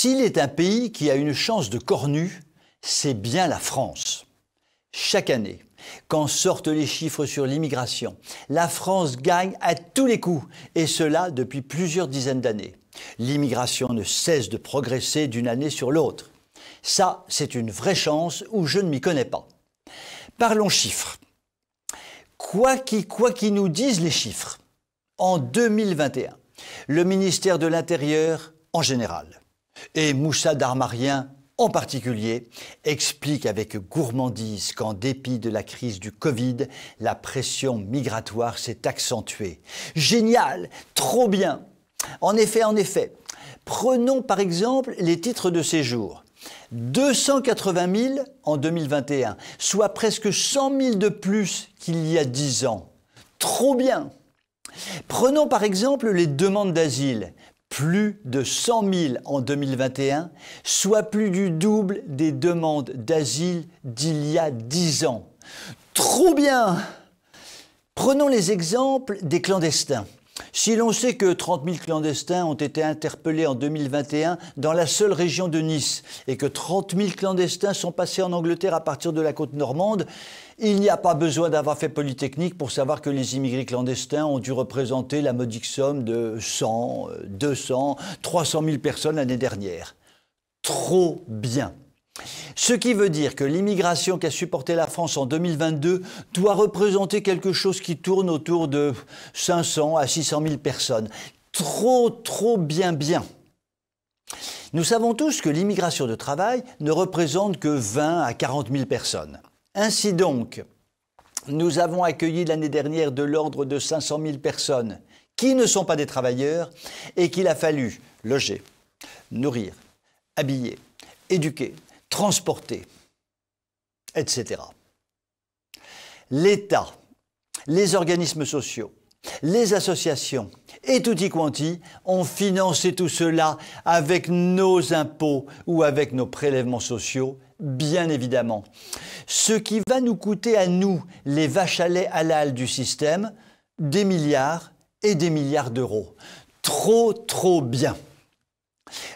S'il est un pays qui a une chance de cornue, c'est bien la France. Chaque année, quand sortent les chiffres sur l'immigration, la France gagne à tous les coups, et cela depuis plusieurs dizaines d'années. L'immigration ne cesse de progresser d'une année sur l'autre. Ça, c'est une vraie chance ou je ne m'y connais pas. Parlons chiffres. Quoi qui, quoi qui nous disent les chiffres, en 2021, le ministère de l'Intérieur en général et Moussa Darmarien en particulier, explique avec gourmandise qu'en dépit de la crise du Covid, la pression migratoire s'est accentuée. Génial, trop bien. En effet, en effet, prenons par exemple les titres de séjour. 280 000 en 2021, soit presque 100 000 de plus qu'il y a 10 ans. Trop bien. Prenons par exemple les demandes d'asile plus de 100 000 en 2021, soit plus du double des demandes d'asile d'il y a 10 ans. Trop bien Prenons les exemples des clandestins. Si l'on sait que 30 000 clandestins ont été interpellés en 2021 dans la seule région de Nice et que 30 000 clandestins sont passés en Angleterre à partir de la côte normande, il n'y a pas besoin d'avoir fait Polytechnique pour savoir que les immigrés clandestins ont dû représenter la modique somme de 100, 200, 300 000 personnes l'année dernière. Trop bien. Ce qui veut dire que l'immigration qu'a supporté la France en 2022 doit représenter quelque chose qui tourne autour de 500 à 600 000 personnes. Trop, trop bien, bien. Nous savons tous que l'immigration de travail ne représente que 20 à 40 000 personnes. Ainsi donc, nous avons accueilli l'année dernière de l'ordre de 500 000 personnes qui ne sont pas des travailleurs et qu'il a fallu loger, nourrir, habiller, éduquer, Transporter, etc. L'État, les organismes sociaux, les associations et tutti quanti ont financé tout cela avec nos impôts ou avec nos prélèvements sociaux, bien évidemment. Ce qui va nous coûter à nous, les vaches à lait halal du système, des milliards et des milliards d'euros. Trop, trop bien.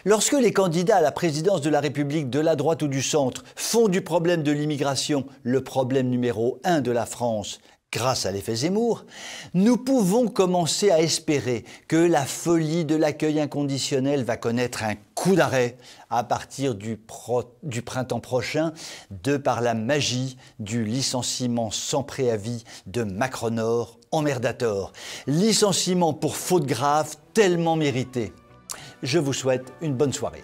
Lorsque les candidats à la présidence de la République de la droite ou du centre font du problème de l'immigration le problème numéro un de la France, grâce à l'effet Zemmour, nous pouvons commencer à espérer que la folie de l'accueil inconditionnel va connaître un coup d'arrêt à partir du, printemps prochain, de par la magie du licenciement sans préavis de Macronor emmerdator. Licenciement pour faute grave tellement mérité je vous souhaite une bonne soirée.